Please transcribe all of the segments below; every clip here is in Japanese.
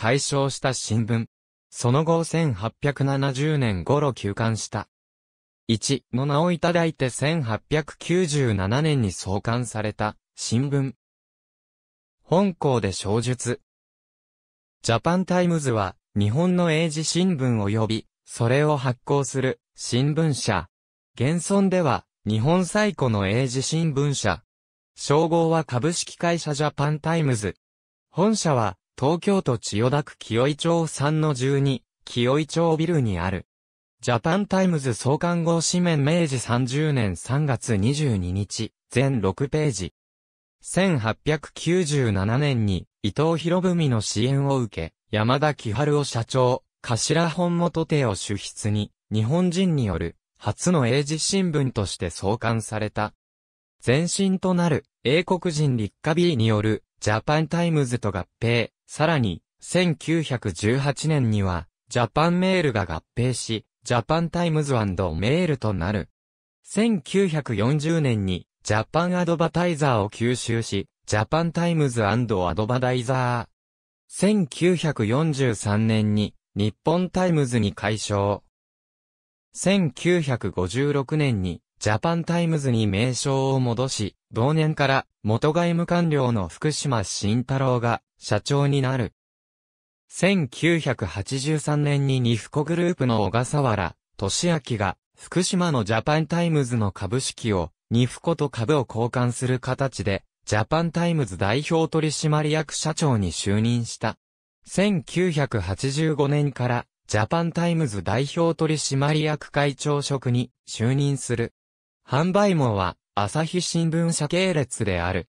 解消した新聞。その後1870年頃休刊した。1の名をいただいて1897年に創刊された新聞。本校で小述。ジャパンタイムズは日本の英字新聞及びそれを発行する新聞社。現存では日本最古の英字新聞社。称号は株式会社ジャパンタイムズ。本社は東京都千代田区清井町3の12、清井町ビルにある。ジャパンタイムズ創刊号紙面明治30年3月22日、全6ページ。1897年に伊藤博文の支援を受け、山田木春夫社長、頭本元手を主筆に、日本人による初の英字新聞として創刊された。前身となる英国人立花 B によるジャパンタイムズと合併、さらに、1918年には、ジャパンメールが合併し、ジャパンタイムズメールとなる。1940年に、ジャパンアドバタイザーを吸収し、ジャパンタイムズアドバダイザー。1943年に、日本タイムズに解消。1956年に、ジャパンタイムズに名称を戻し、同年から元外務官僚の福島慎太郎が社長になる。1983年にニフコグループの小笠原、俊明が、福島のジャパンタイムズの株式を、ニフコと株を交換する形で、ジャパンタイムズ代表取締役社長に就任した。1985年から、ジャパンタイムズ代表取締役会長職に就任する。販売網は、朝日新聞社系列である。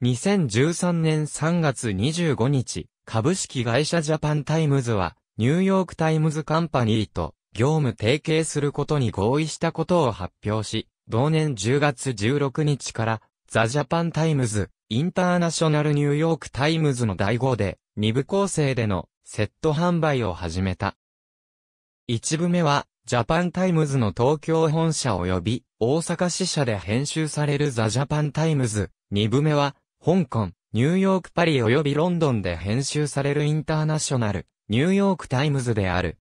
2013年3月25日、株式会社ジャパンタイムズは、ニューヨークタイムズカンパニーと業務提携することに合意したことを発表し、同年10月16日から、ザ・ジャパンタイムズ、インターナショナルニューヨークタイムズの第5で、2部構成でのセット販売を始めた。1部目は、ジャパンタイムズの東京本社及び大阪支社で編集されるザ・ジャパンタイムズ。2部目は、香港、ニューヨークパリ及びロンドンで編集されるインターナショナル、ニューヨークタイムズである。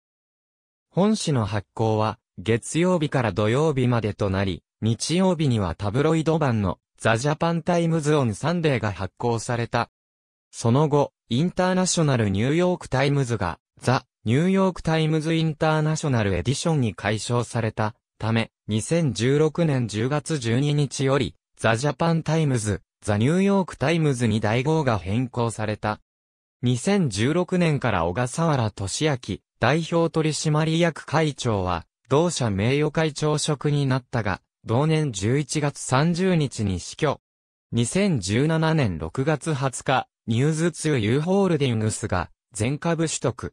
本誌の発行は、月曜日から土曜日までとなり、日曜日にはタブロイド版のザ・ジャパン・タイムズ・オン・サンデーが発行された。その後、インターナショナル・ニューヨーク・タイムズがザ・ニューヨーク・タイムズ・インターナショナル・エディションに改称されたため、2016年10月12日よりザ・ジャパン・タイムズザ・ニューヨーク・タイムズに代号が変更された。2016年から小笠原俊明、代表取締役会長は、同社名誉会長職になったが、同年11月30日に死去。2017年6月20日、ニューズ2 U ホールディングスが全株取得。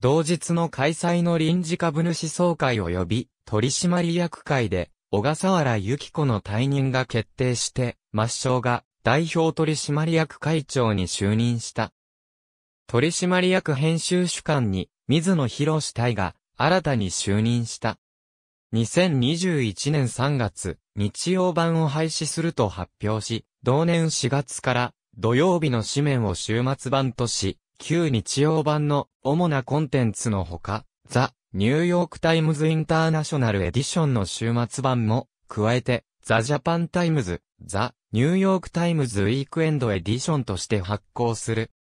同日の開催の臨時株主総会及び取締役会で小笠原由紀子の退任が決定して、抹消が代表取締役会長に就任した。取締役編集主管に水野博士隊が新たに就任した。2021年3月、日曜版を廃止すると発表し、同年4月から土曜日の紙面を週末版とし、旧日曜版の主なコンテンツのほか、ザ・ニューヨークタイムズインターナショナルエディションの週末版も、加えて、ザ・ジャパンタイムズ、ザ・ニューヨークタイムズウィークエンドエディションとして発行する。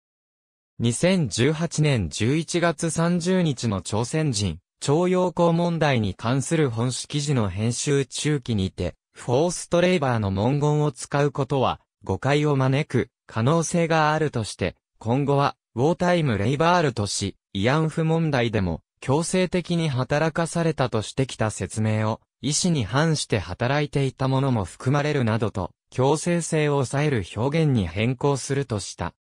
2018年11月30日の朝鮮人、徴用工問題に関する本誌記事の編集中期にて、フォーストレイバーの文言を使うことは、誤解を招く可能性があるとして、今後は、ウォータイムレイバールとし、慰安婦問題でも、強制的に働かされたとしてきた説明を、意思に反して働いていたものも含まれるなどと、強制性を抑える表現に変更するとした。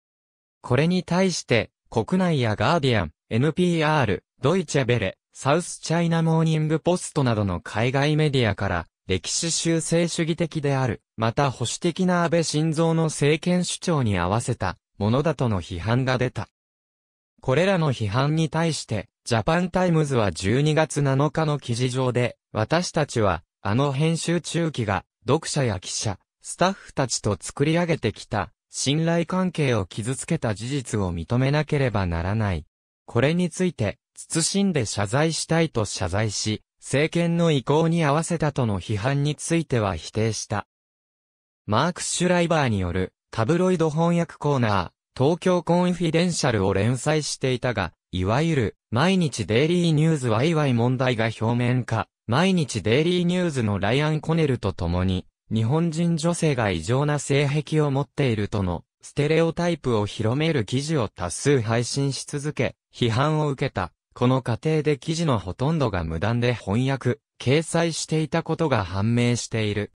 これに対して、国内やガーディアン、NPR、ドイチェベレ、サウスチャイナモーニングポストなどの海外メディアから、歴史修正主義的である、また保守的な安倍晋三の政権主張に合わせた、ものだとの批判が出た。これらの批判に対して、ジャパンタイムズは12月7日の記事上で、私たちは、あの編集中期が、読者や記者、スタッフたちと作り上げてきた、信頼関係を傷つけた事実を認めなければならない。これについて、謹んで謝罪したいと謝罪し、政権の意向に合わせたとの批判については否定した。マーク・シュライバーによるタブロイド翻訳コーナー、東京コンフィデンシャルを連載していたが、いわゆる毎日デイリーニューズワイワイ問題が表面化。毎日デイリーニューズのライアン・コネルと共に、日本人女性が異常な性癖を持っているとの、ステレオタイプを広める記事を多数配信し続け、批判を受けた。この過程で記事のほとんどが無断で翻訳、掲載していたことが判明している。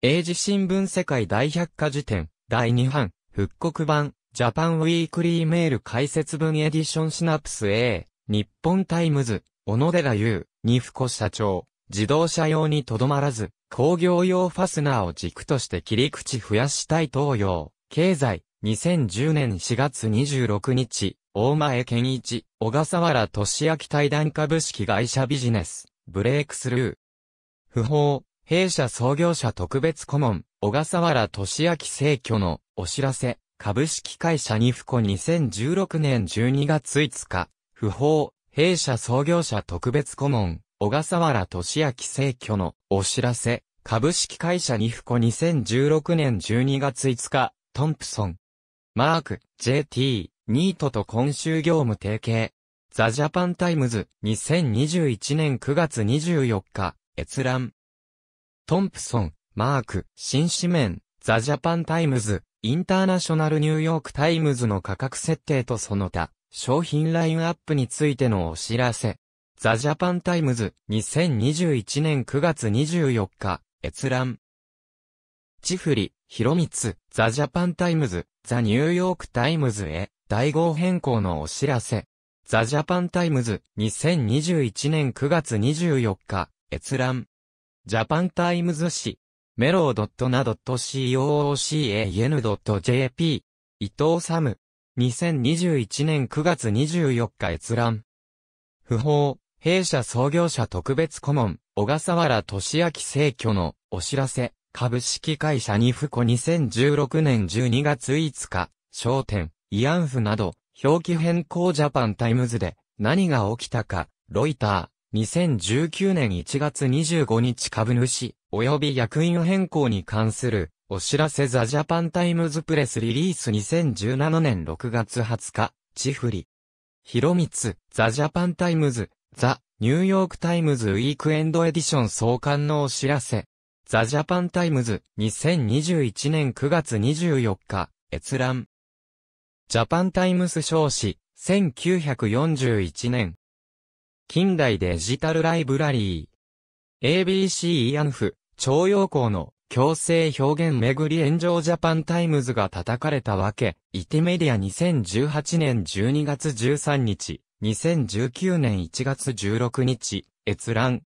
英字新聞世界大百科事典、第2版、復刻版、ジャパンウィークリーメール解説文エディションシナプス A。日本タイムズ、小野寺優、フ福社長、自動車用にとどまらず、工業用ファスナーを軸として切り口増やしたい東洋、経済、2010年4月26日、大前健一、小笠原俊明対談株式会社ビジネス、ブレイクスルー。不法、弊社創業者特別顧問、小笠原俊明正居のお知らせ、株式会社ニフコ2016年12月5日、不法、弊社創業者特別顧問、小笠原俊明逝去のお知らせ、株式会社ニフコ2016年12月5日、トンプソン。マーク、JT、ニートと今週業務提携。ザ・ジャパン・タイムズ、2021年9月24日、閲覧。トンプソン、マーク、新紙面、ザ・ジャパン・タイムズ、インターナショナル・ニューヨーク・タイムズの価格設定とその他、商品ラインアップについてのお知らせ。ザ・ジャパン・タイムズ2021年9月24日閲覧。チフリ、ヒロミツ、ザ・ジャパン・タイムズ、ザ・ニューヨーク・タイムズへ、大号変更のお知らせ。ザ・ジャパン・タイムズ2021年9月24日閲覧。ジャパン・タイムズ誌メロー .na.coocan.jp、伊藤サム。2021年9月24日閲覧。不法、弊社創業者特別顧問、小笠原俊明生居のお知らせ、株式会社に不コ2016年12月5日、商店、慰安婦など、表記変更ジャパンタイムズで、何が起きたか、ロイター、2019年1月25日株主、及び役員変更に関する、お知らせザ・ジャパン・タイムズ・プレスリリース2017年6月20日、チフリ。ヒロミツ、ザ・ジャパン・タイムズ、ザ・ニューヨーク・タイムズ・ウィークエンド・エディション創刊のお知らせ。ザ・ジャパン・タイムズ、2021年9月24日、閲覧。ジャパン・タイムズ少子、1941年。近代デジタルライブラリー。ABC イアンフ、徴用工の強制表現めぐり炎上ジャパンタイムズが叩かれたわけ、イテメディア2018年12月13日、2019年1月16日、閲覧。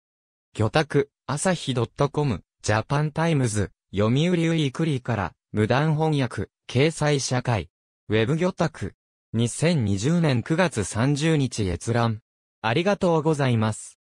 魚拓、朝日 .com、ジャパンタイムズ、読売ウィークリーから、無断翻訳、掲載社会。ウェブ魚拓。2020年9月30日閲覧。ありがとうございます。